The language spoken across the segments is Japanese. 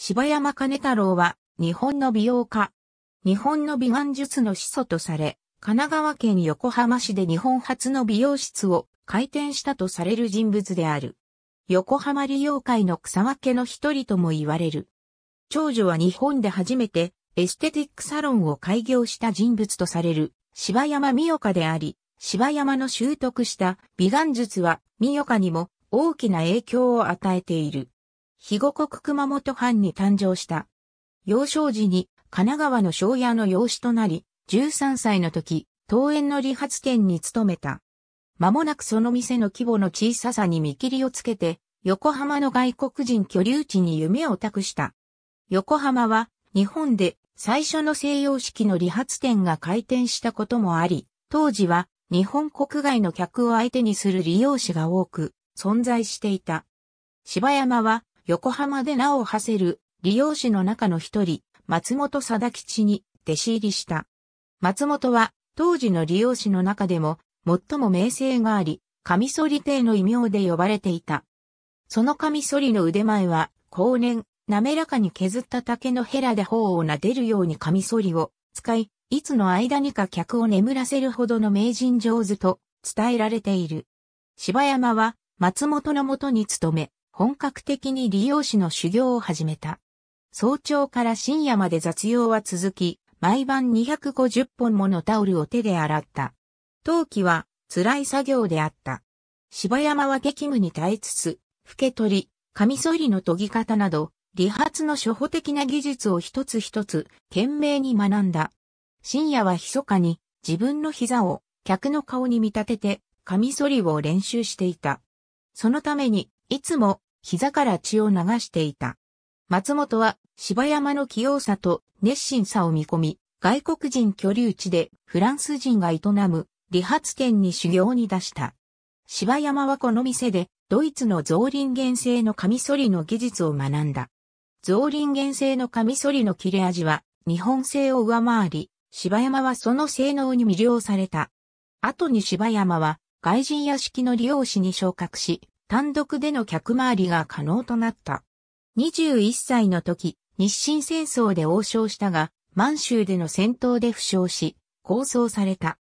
柴山金太郎は、日本の美容家。日本の美顔術の始祖とされ、神奈川県横浜市で日本初の美容室を開店したとされる人物である。横浜利用会の草分けの一人とも言われる。長女は日本で初めてエステティックサロンを開業した人物とされる柴山美代香であり、柴山の習得した美顔術は美代香にも大きな影響を与えている。肥後国熊本藩に誕生した。幼少時に神奈川の庄屋の養子となり、13歳の時、桃園の理髪店に勤めた。間もなくその店の規模の小ささに見切りをつけて、横浜の外国人居留地に夢を託した。横浜は日本で最初の西洋式の理髪店が開店したこともあり、当時は日本国外の客を相手にする利用者が多く存在していた。芝山は横浜で名を馳せる利用士の中の一人、松本貞吉に弟子入りした。松本は当時の利用士の中でも最も名声があり、カミソリ帝の異名で呼ばれていた。そのカミソリの腕前は、後年、滑らかに削った竹のヘラで頬を撫でるようにカミソリを使い、いつの間にか客を眠らせるほどの名人上手と伝えられている。柴山は松本のもとに勤め、本格的に理容師の修行を始めた。早朝から深夜まで雑用は続き、毎晩250本ものタオルを手で洗った。陶器は辛い作業であった。柴山は激務に耐えつつ、吹け取り、カミソリの研ぎ方など、理髪の初歩的な技術を一つ一つ懸命に学んだ。深夜は密かに自分の膝を客の顔に見立ててカミソリを練習していた。そのためにいつも膝から血を流していた。松本は芝山の器用さと熱心さを見込み、外国人居留地でフランス人が営む理髪店に修行に出した。芝山はこの店でドイツの造林原製のカミソリの技術を学んだ。造林原製のカミソリの切れ味は日本製を上回り、芝山はその性能に魅了された。後に芝山は外人屋敷の利用士に昇格し、単独での客回りが可能となった。21歳の時、日清戦争で応召したが、満州での戦闘で負傷し、構想された。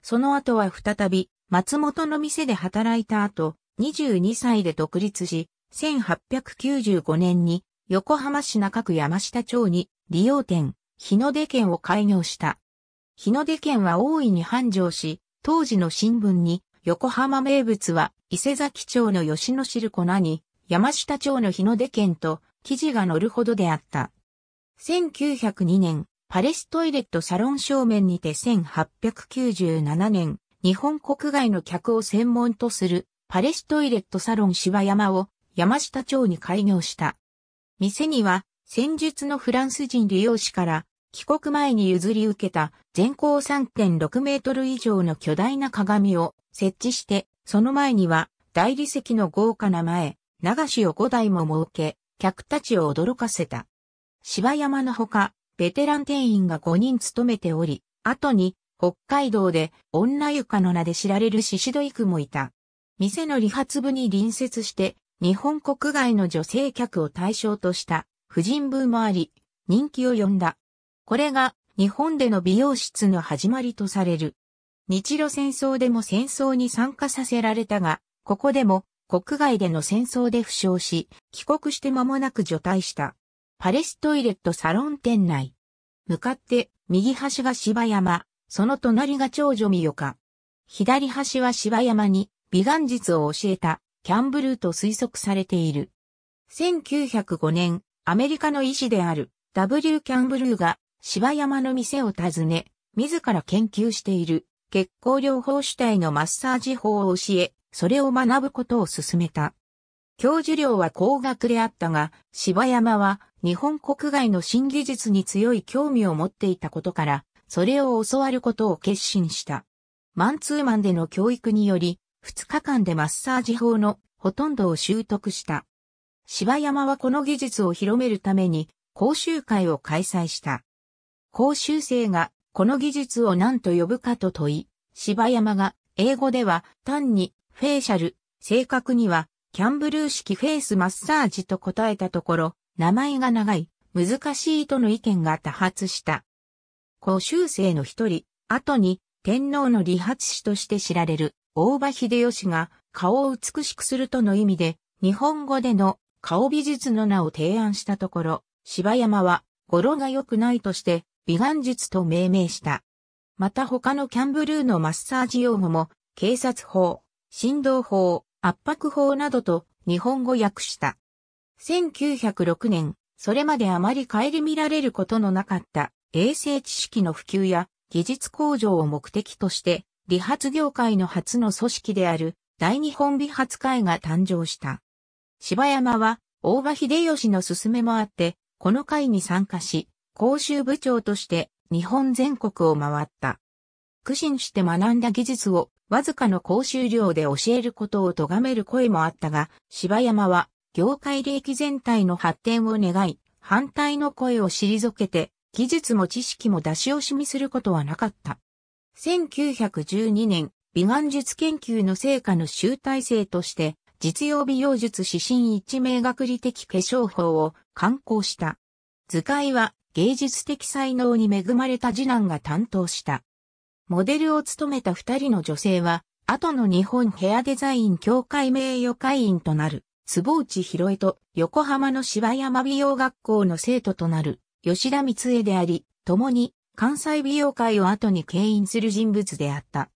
その後は再び、松本の店で働いた後、22歳で独立し、1895年に横浜市中区山下町に利用店、日の出県を開業した。日の出県は大いに繁盛し、当時の新聞に横浜名物は、伊勢崎町の吉野汁粉に、山下町の日の出県と、記事が載るほどであった。1902年、パレストイレットサロン正面にて1897年、日本国外の客を専門とするパレストイレットサロン芝山を山下町に開業した。店には、戦術のフランス人利用士から帰国前に譲り受けた全高3.6メートル以上の巨大な鏡を設置して、その前には大理石の豪華な前、流しを5台も設け、客たちを驚かせた。芝山のほか、ベテラン店員が5人務めており、後に北海道で女床の名で知られるシシドイクもいた。店の理髪部に隣接して、日本国外の女性客を対象とした婦人部もあり、人気を呼んだ。これが日本での美容室の始まりとされる。日露戦争でも戦争に参加させられたが、ここでも国外での戦争で負傷し、帰国して間もなく除隊した。パレストイレットサロン店内。向かって右端が芝山、その隣が長女美岡。左端は芝山に美顔術を教えたキャンブルーと推測されている。1905年、アメリカの医師である W. キャンブルーが芝山の店を訪ね、自ら研究している血行療法主体のマッサージ法を教え、それを学ぶことを勧めた。教授料は高額であったが、芝山は日本国外の新技術に強い興味を持っていたことから、それを教わることを決心した。マンツーマンでの教育により、2日間でマッサージ法のほとんどを習得した。芝山はこの技術を広めるために講習会を開催した。講習生がこの技術を何と呼ぶかと問い、芝山が英語では単にフェイシャル、正確にはキャンブルー式フェイスマッサージと答えたところ、名前が長い、難しいとの意見が多発した。講習生の一人、後に天皇の理髪師として知られる大場秀吉が顔を美しくするとの意味で、日本語での顔美術の名を提案したところ、芝山は語呂が良くないとして、美顔術と命名した。また他のキャンブルーのマッサージ用語も、警察法、振動法、圧迫法などと日本語訳した。1906年、それまであまり顧みられることのなかった衛生知識の普及や技術向上を目的として、理髪業界の初の組織である大日本美髪会が誕生した。柴山は大場秀吉の勧めもあって、この会に参加し、講習部長として日本全国を回った。苦心して学んだ技術をわずかの講習料で教えることを咎める声もあったが、柴山は業界利益全体の発展を願い、反対の声を退けて、技術も知識も出し惜しみすることはなかった。1912年、美顔術研究の成果の集大成として、実用美容術指針一名学理的化粧法を刊行した。図解は芸術的才能に恵まれた次男が担当した。モデルを務めた二人の女性は、後の日本ヘアデザイン協会名誉会員となる、坪内博恵と横浜の芝山美容学校の生徒となる、吉田光恵であり、共に関西美容界を後に牽引する人物であった。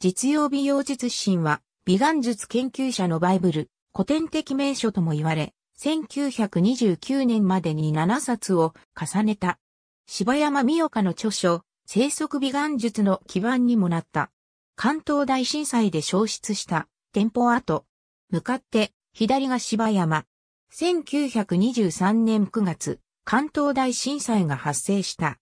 実用美容術心は、美顔術研究者のバイブル、古典的名所とも言われ、1929年までに7冊を重ねた。柴山美代香の著書、生息美顔術の基盤にもなった。関東大震災で消失した店舗跡。向かって、左が柴山。1923年9月、関東大震災が発生した。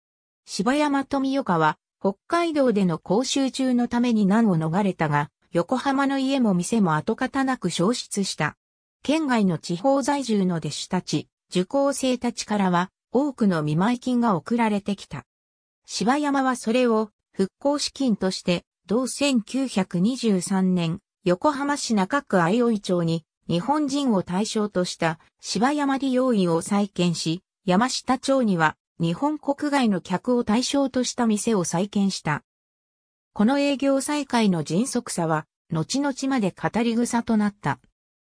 柴山と美代香は、北海道での講習中のために難を逃れたが、横浜の家も店も跡形なく消失した。県外の地方在住の弟子たち、受講生たちからは多くの見舞い金が送られてきた。芝山はそれを復興資金として同1923年横浜市中区相生町に日本人を対象とした芝山利用院を再建し、山下町には日本国外の客を対象とした店を再建した。この営業再開の迅速さは、後々まで語り草となった。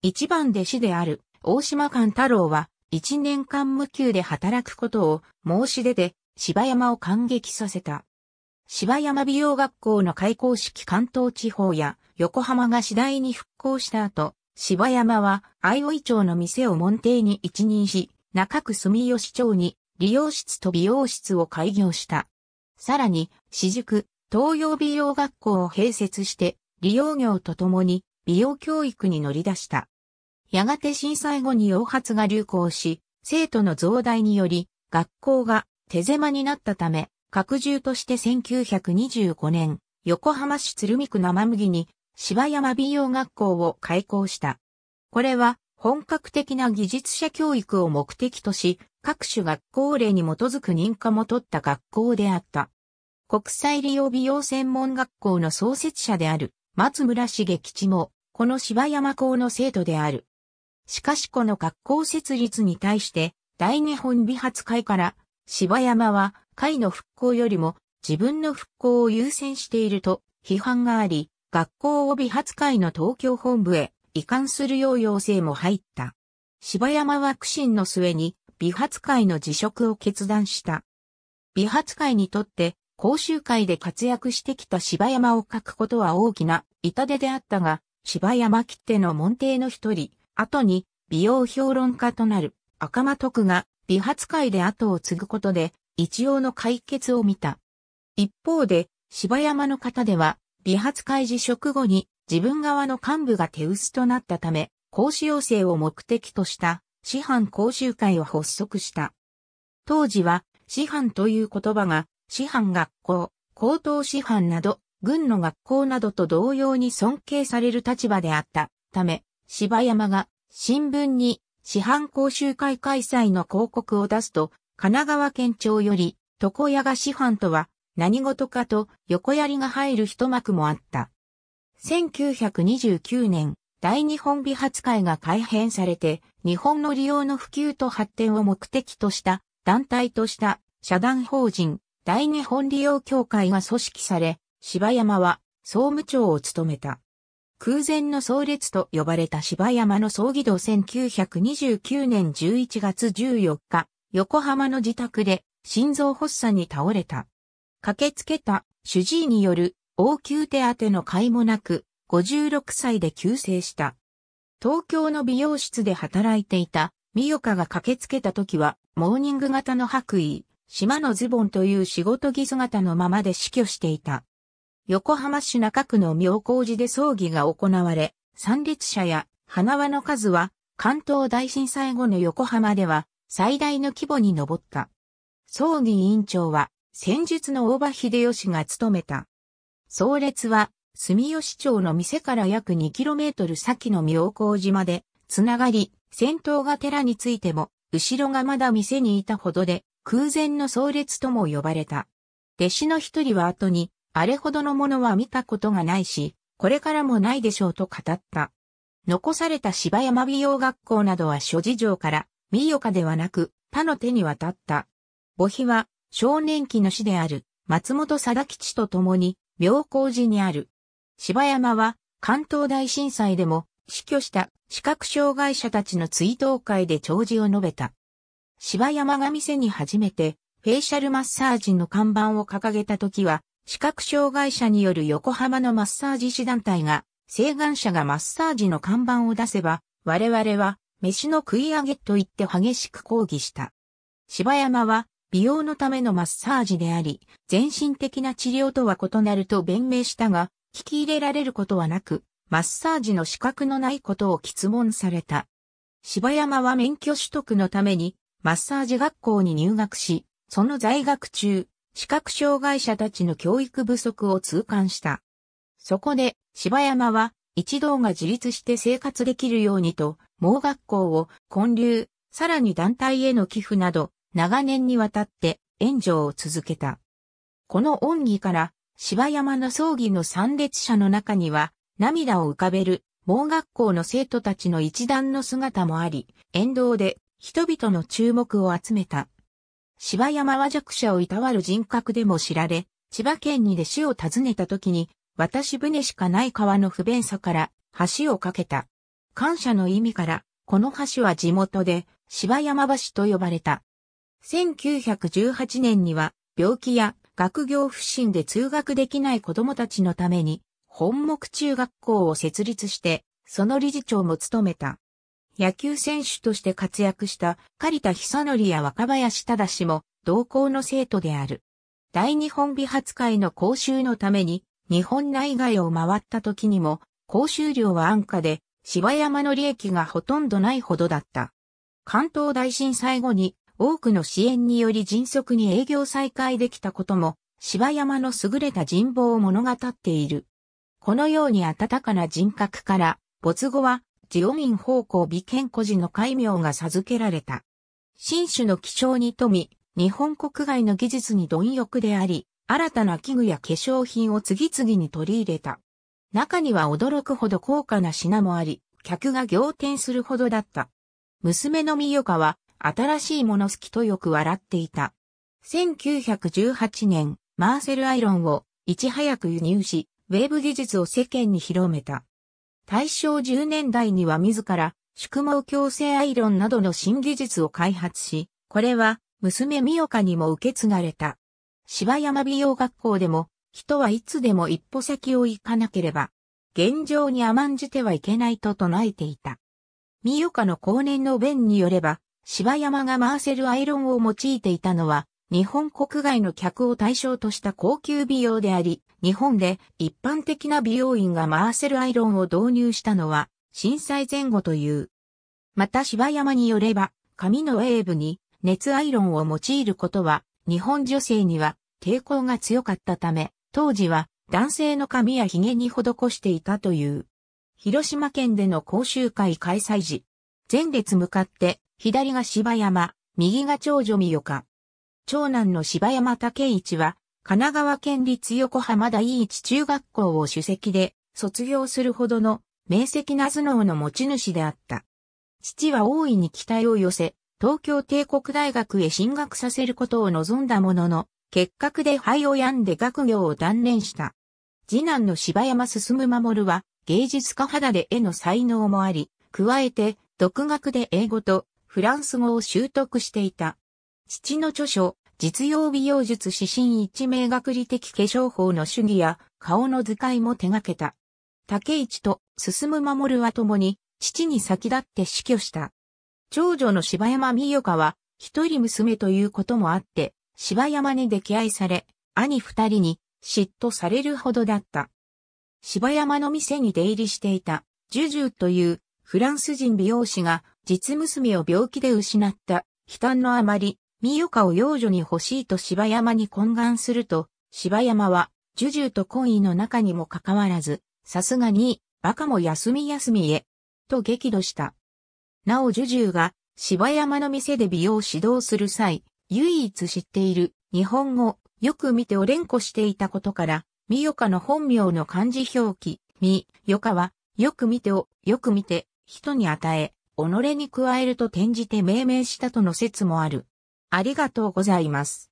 一番弟子である大島勘太郎は一年間無休で働くことを申し出て芝山を感激させた。芝山美容学校の開校式関東地方や横浜が次第に復興した後、芝山は相生町の店を門弟に一任し、中区住吉町に理容室と美容室を開業した。さらに、私塾、東洋美容学校を併設して、利用業とともに美容教育に乗り出した。やがて震災後に洋髪が流行し、生徒の増大により、学校が手狭になったため、拡充として1925年、横浜市鶴見区生麦に芝山美容学校を開校した。これは本格的な技術者教育を目的とし、各種学校令に基づく認可も取った学校であった。国際利用美容専門学校の創設者である松村茂吉も、この芝山校の生徒である。しかしこの学校設立に対して大日本美発会から柴山は会の復興よりも自分の復興を優先していると批判があり、学校を美発会の東京本部へ移管するよう要請も入った。柴山は苦心の末に美発会の辞職を決断した。美発会にとって講習会で活躍してきた柴山を書くことは大きな痛手であったが、柴山切手の門弟の一人、後に美容評論家となる赤間徳が美髪会で後を継ぐことで一応の解決を見た。一方で芝山の方では美髪会辞職後に自分側の幹部が手薄となったため講師要請を目的とした師範講習会を発足した。当時は師範という言葉が師範学校、高等師範など軍の学校などと同様に尊敬される立場であったため、芝山が新聞に市販講習会開催の広告を出すと、神奈川県庁より床屋が市販とは何事かと横槍が入る一幕もあった。1929年、大日本美発会が改編されて、日本の利用の普及と発展を目的とした団体とした社団法人大日本利用協会が組織され、芝山は総務長を務めた。空前の葬列と呼ばれた芝山の葬儀道1929年11月14日、横浜の自宅で心臓発作に倒れた。駆けつけた主治医による応急手当の甲斐もなく、56歳で急逝した。東京の美容室で働いていた、美岡が駆けつけた時は、モーニング型の白衣、島のズボンという仕事着姿のままで死去していた。横浜市中区の妙高寺で葬儀が行われ、参列者や花輪の数は関東大震災後の横浜では最大の規模に上った。葬儀委員長は先日の大場秀吉が務めた。葬列は住吉町の店から約 2km 先の妙高寺までつながり、先頭が寺についても、後ろがまだ店にいたほどで、空前の葬列とも呼ばれた。弟子の一人は後に、あれほどのものは見たことがないし、これからもないでしょうと語った。残された芝山美容学校などは諸事情から、美容家ではなく、他の手に渡った。母妃は、少年期の死である、松本貞吉と共に、妙高寺にある。芝山は、関東大震災でも、死去した視覚障害者たちの追悼会で弔辞を述べた。芝山が店に初めて、フェイシャルマッサージの看板を掲げた時は、視覚障害者による横浜のマッサージ師団体が、請願者がマッサージの看板を出せば、我々は、飯の食い上げと言って激しく抗議した。柴山は、美容のためのマッサージであり、全身的な治療とは異なると弁明したが、聞き入れられることはなく、マッサージの資格のないことを質問された。柴山は免許取得のために、マッサージ学校に入学し、その在学中、視覚障害者たちの教育不足を痛感した。そこで、柴山は、一同が自立して生活できるようにと、盲学校を、建立、さらに団体への寄付など、長年にわたって援助を続けた。この恩義から、柴山の葬儀の参列者の中には、涙を浮かべる、盲学校の生徒たちの一団の姿もあり、沿道で人々の注目を集めた。芝山は弱者をいたわる人格でも知られ、千葉県に弟子を訪ねた時に、渡し船しかない川の不便さから橋を架けた。感謝の意味から、この橋は地元で芝山橋と呼ばれた。1918年には病気や学業不振で通学できない子供たちのために本木中学校を設立して、その理事長も務めた。野球選手として活躍した狩田久則や若林忠も同校の生徒である。大日本美発会の講習のために日本内外を回った時にも講習料は安価で芝山の利益がほとんどないほどだった。関東大震災後に多くの支援により迅速に営業再開できたことも芝山の優れた人望を物語っている。このように温かな人格から没後はジオミン方向美健古寺の戒名が授けられた。新種の気象に富み、日本国外の技術に貪欲であり、新たな器具や化粧品を次々に取り入れた。中には驚くほど高価な品もあり、客が仰天するほどだった。娘のミ代カは、新しいもの好きとよく笑っていた。1918年、マーセルアイロンをいち早く輸入し、ウェーブ技術を世間に広めた。大正10年代には自ら宿毛矯正アイロンなどの新技術を開発し、これは娘美岡にも受け継がれた。芝山美容学校でも、人はいつでも一歩先を行かなければ、現状に甘んじてはいけないと唱えていた。美岡の後年の弁によれば、芝山が回せるアイロンを用いていたのは、日本国外の客を対象とした高級美容であり、日本で一般的な美容院がマーセルアイロンを導入したのは震災前後という。また芝山によれば、髪のウェーブに熱アイロンを用いることは日本女性には抵抗が強かったため、当時は男性の髪や髭に施していたという。広島県での講習会開催時、前列向かって左が芝山、右が長女美代か。長男の柴山武一は、神奈川県立横浜第一中学校を主席で卒業するほどの明晰な頭脳の持ち主であった。父は大いに期待を寄せ、東京帝国大学へ進学させることを望んだものの、結核で肺を病んで学業を断念した。次男の柴山進守は芸術家肌で絵の才能もあり、加えて独学で英語とフランス語を習得していた。父の著書、実用美容術指針一名学理的化粧法の主義や顔の図解も手掛けた。竹市と進む守は共に父に先立って死去した。長女の柴山美代香は一人娘ということもあって、柴山に溺愛され、兄二人に嫉妬されるほどだった。柴山の店に出入りしていた、ジュジュというフランス人美容師が実娘を病気で失った、悲嘆のあまりミ代カを養女に欲しいと芝山に懇願すると、芝山は、呪々と懇意の中にもかかわらず、さすがに、バカも休み休みへ、と激怒した。なお呪々が、芝山の店で美容指導する際、唯一知っている日本語、よく見ておれんこしていたことから、ミヨカの本名の漢字表記、ミ、ヨカは、よく見てを、よく見て、人に与え、己に加えると転じて命名したとの説もある。ありがとうございます。